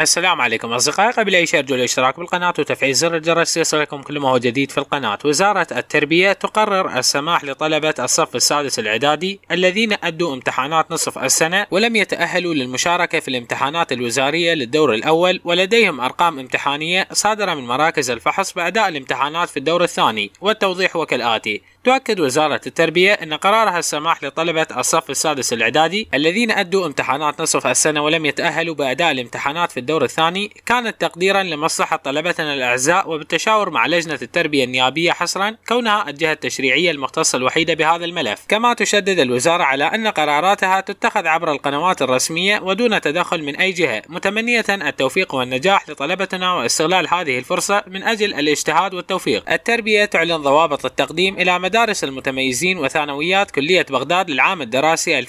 السلام عليكم أصدقائي قبل أي شيء أرجو الاشتراك بالقناة وتفعيل زر الجرس ليصلكم كل ما هو جديد في القناة وزارة التربية تقرر السماح لطلبة الصف السادس الإعدادي الذين أدوا امتحانات نصف السنة ولم يتأهلوا للمشاركة في الامتحانات الوزارية للدور الأول ولديهم أرقام امتحانية صادرة من مراكز الفحص بأداء الامتحانات في الدور الثاني والتوضيح هو كالآتي تؤكد وزارة التربية أن قرارها السماح لطلبة الصف السادس الإعدادي الذين أدوا امتحانات نصف السنة ولم يتأهلوا بأداء الامتحانات في الدور الثاني كانت تقديرا لمصلحة طلبتنا الأعزاء وبالتشاور مع لجنة التربية النيابية حصرا كونها الجهة التشريعية المختصة الوحيدة بهذا الملف كما تشدد الوزارة على أن قراراتها تتخذ عبر القنوات الرسمية ودون تدخل من أي جهة متمنية التوفيق والنجاح لطلبتنا واستغلال هذه الفرصة من أجل الاجتهاد والتوفيق التربية تعلن ضوابط التقديم إلى مدارس المتميزين وثانويات كلية بغداد للعام الدراسي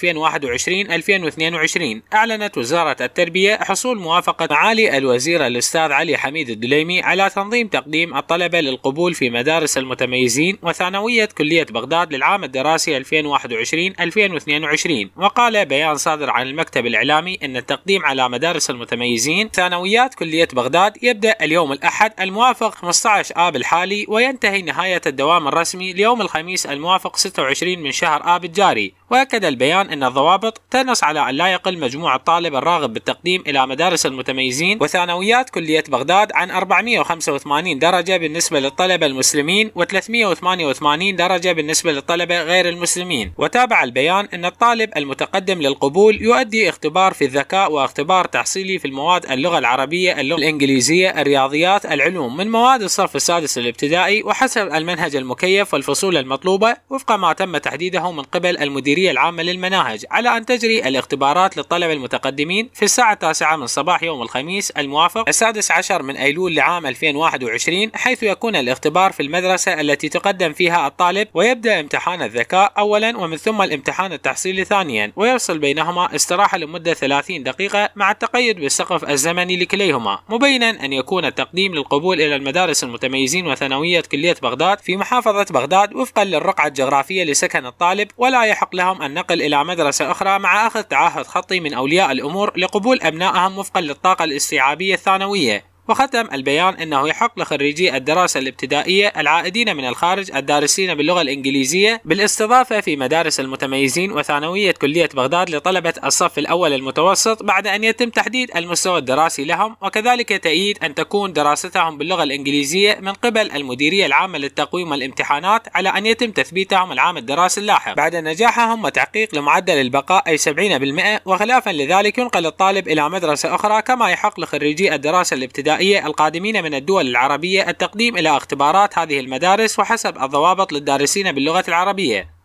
2021-2022 أعلنت وزارة التربية حصول موافقة معالي الوزير الأستاذ علي حميد الدليمي على تنظيم تقديم الطلبة للقبول في مدارس المتميزين وثانوية كلية بغداد للعام الدراسي 2021-2022 وقال بيان صادر عن المكتب الإعلامي أن التقديم على مدارس المتميزين ثانويات كلية بغداد يبدأ اليوم الأحد الموافق 15 آب الحالي وينتهي نهاية الدوام الرسمي ليوم الخميس الموافق 26 من شهر آب الجاري وأكد البيان أن الضوابط تنص على أن لا يقل مجموع الطالب الراغب بالتقديم إلى مدارس المتميزين المتميزين وثانويات كلية بغداد عن 485 درجة بالنسبة للطلبة المسلمين و388 درجة بالنسبة للطلبة غير المسلمين وتابع البيان أن الطالب المتقدم للقبول يؤدي اختبار في الذكاء واختبار تحصيلي في المواد اللغة العربية اللغة الإنجليزية الرياضيات العلوم من مواد الصف السادس الابتدائي وحسب المنهج المكيف والفصول المطلوبة وفق ما تم تحديده من قبل المديرية العامة للمناهج على أن تجري الاختبارات للطلبة المتقدمين في الساعة التاسعة من صباح يوم الخميس الموافق السادس عشر من أيلول لعام 2021 حيث يكون الاختبار في المدرسة التي تقدم فيها الطالب ويبدأ امتحان الذكاء أولا ومن ثم الامتحان التحصيلي ثانيا ويفصل بينهما استراحة لمدة 30 دقيقة مع التقيد بالسقف الزمني لكليهما مبينا أن يكون التقديم للقبول إلى المدارس المتميزين وثانوية كلية بغداد في محافظة بغداد وفقا للرقعة الجغرافية لسكن الطالب ولا يحق لهم النقل إلى مدرسة أخرى مع أخذ تعهد خطي من أولياء الأمور لقبول أبنائهم وفقا للطاقة الطاقة الاستيعابية الثانوية وختم البيان أنه يحق لخريجي الدراسة الابتدائية العائدين من الخارج الدارسين باللغة الإنجليزية بالاستضافة في مدارس المتميزين وثانوية كلية بغداد لطلبة الصف الأول المتوسط بعد أن يتم تحديد المستوى الدراسي لهم وكذلك تأييد أن تكون دراستهم باللغة الإنجليزية من قبل المديرية العامة للتقويم والامتحانات على أن يتم تثبيتهم العام الدراسي اللاحق بعد نجاحهم وتحقيق لمعدل البقاء أي 70% وخلافا لذلك ينقل الطالب إلى مدرسة أخرى كما يحق لخريجي الدراسة الابتدائية الابتدائية القادمين من الدول العربية التقديم إلى اختبارات هذه المدارس وحسب الضوابط للدارسين باللغة العربية